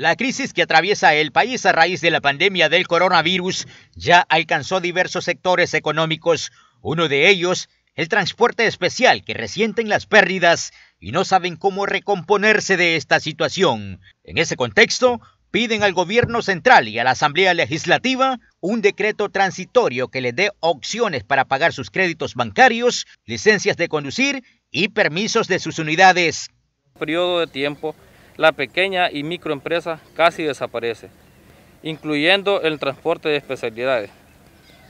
La crisis que atraviesa el país a raíz de la pandemia del coronavirus ya alcanzó diversos sectores económicos, uno de ellos el transporte especial que resienten las pérdidas y no saben cómo recomponerse de esta situación. En ese contexto, piden al gobierno central y a la Asamblea Legislativa un decreto transitorio que les dé opciones para pagar sus créditos bancarios, licencias de conducir y permisos de sus unidades. Periodo de tiempo la pequeña y microempresa casi desaparece, incluyendo el transporte de especialidades.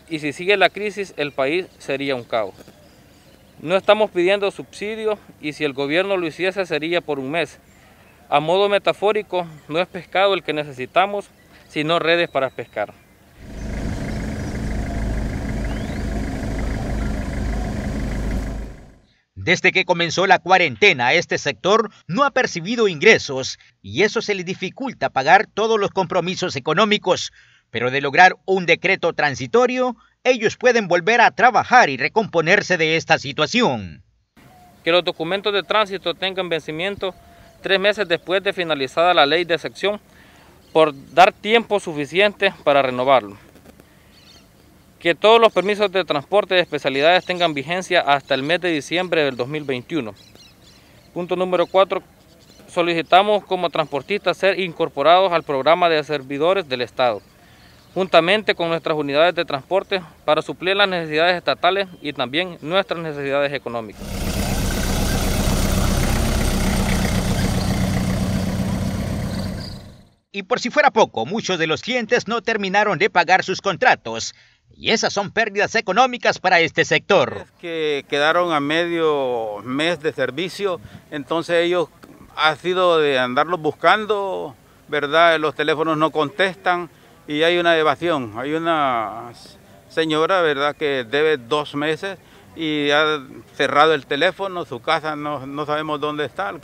Y si sigue la crisis, el país sería un caos. No estamos pidiendo subsidios y si el gobierno lo hiciese sería por un mes. A modo metafórico, no es pescado el que necesitamos, sino redes para pescar. Desde que comenzó la cuarentena, este sector no ha percibido ingresos y eso se le dificulta pagar todos los compromisos económicos. Pero de lograr un decreto transitorio, ellos pueden volver a trabajar y recomponerse de esta situación. Que los documentos de tránsito tengan vencimiento tres meses después de finalizada la ley de sección por dar tiempo suficiente para renovarlo que todos los permisos de transporte de especialidades tengan vigencia hasta el mes de diciembre del 2021. Punto número 4. Solicitamos como transportistas ser incorporados al programa de servidores del Estado, juntamente con nuestras unidades de transporte para suplir las necesidades estatales y también nuestras necesidades económicas. Y por si fuera poco, muchos de los clientes no terminaron de pagar sus contratos. Y esas son pérdidas económicas para este sector. Que quedaron a medio mes de servicio, entonces ellos ha sido de andarlos buscando, ¿verdad? Los teléfonos no contestan y hay una evasión. Hay una señora, ¿verdad?, que debe dos meses y ha cerrado el teléfono, su casa no, no sabemos dónde está.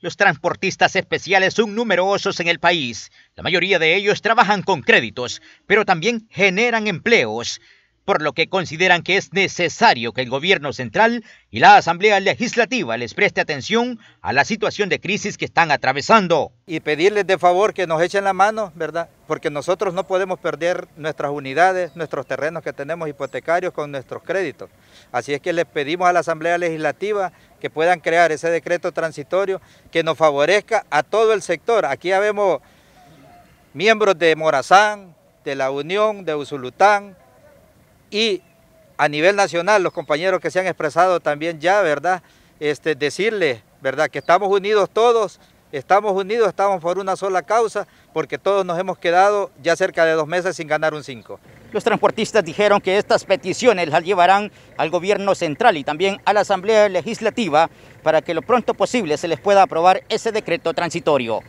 los transportistas especiales son numerosos en el país. La mayoría de ellos trabajan con créditos, pero también generan empleos por lo que consideran que es necesario que el gobierno central y la Asamblea Legislativa les preste atención a la situación de crisis que están atravesando. Y pedirles de favor que nos echen la mano, ¿verdad? Porque nosotros no podemos perder nuestras unidades, nuestros terrenos que tenemos hipotecarios con nuestros créditos. Así es que les pedimos a la Asamblea Legislativa que puedan crear ese decreto transitorio que nos favorezca a todo el sector. Aquí ya vemos miembros de Morazán, de la Unión, de Usulután, y a nivel nacional, los compañeros que se han expresado también ya, ¿verdad? Este, decirle ¿verdad? Que estamos unidos todos, estamos unidos, estamos por una sola causa, porque todos nos hemos quedado ya cerca de dos meses sin ganar un cinco. Los transportistas dijeron que estas peticiones las llevarán al gobierno central y también a la Asamblea Legislativa para que lo pronto posible se les pueda aprobar ese decreto transitorio.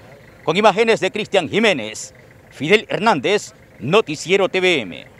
Con imágenes de Cristian Jiménez, Fidel Hernández, Noticiero TVM.